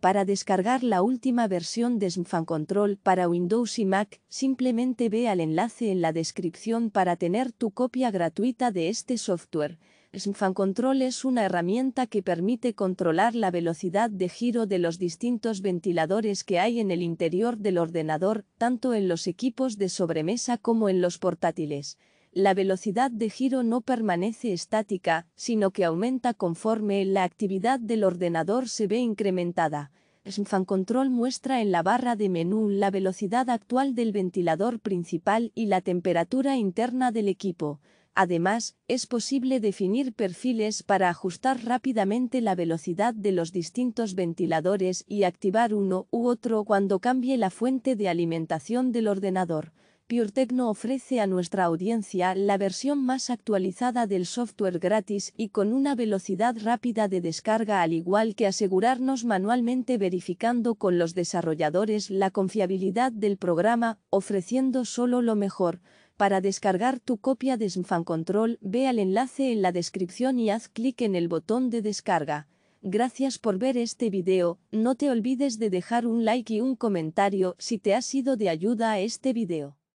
Para descargar la última versión de SMFan Control para Windows y Mac, simplemente ve al enlace en la descripción para tener tu copia gratuita de este software. SMFan Control es una herramienta que permite controlar la velocidad de giro de los distintos ventiladores que hay en el interior del ordenador, tanto en los equipos de sobremesa como en los portátiles la velocidad de giro no permanece estática, sino que aumenta conforme la actividad del ordenador se ve incrementada. SMFAN Control muestra en la barra de menú la velocidad actual del ventilador principal y la temperatura interna del equipo. Además, es posible definir perfiles para ajustar rápidamente la velocidad de los distintos ventiladores y activar uno u otro cuando cambie la fuente de alimentación del ordenador. PureTechno ofrece a nuestra audiencia la versión más actualizada del software gratis y con una velocidad rápida de descarga al igual que asegurarnos manualmente verificando con los desarrolladores la confiabilidad del programa, ofreciendo solo lo mejor. Para descargar tu copia de Smfan Control, ve al enlace en la descripción y haz clic en el botón de descarga. Gracias por ver este video, no te olvides de dejar un like y un comentario si te ha sido de ayuda a este video.